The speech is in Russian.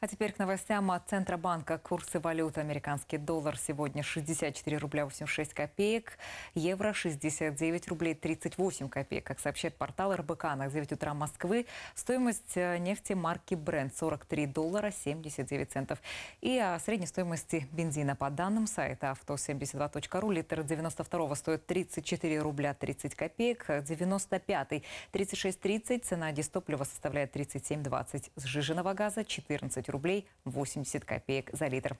А теперь к новостям от Центробанка. Курсы валют. Американский доллар сегодня 64 рубля 86 копеек, евро 69 рублей 38 копеек. Как сообщает портал РБК на 9 утра Москвы, стоимость э, нефти марки Brent 43 доллара 79 центов. И о средней стоимости бензина по данным сайта авто72.ру литр 92 стоит 34 рубля 30 копеек, 95 36.30, цена дистоплива составляет 37.20, сжиженного газа 14 рублей 80 копеек за литр.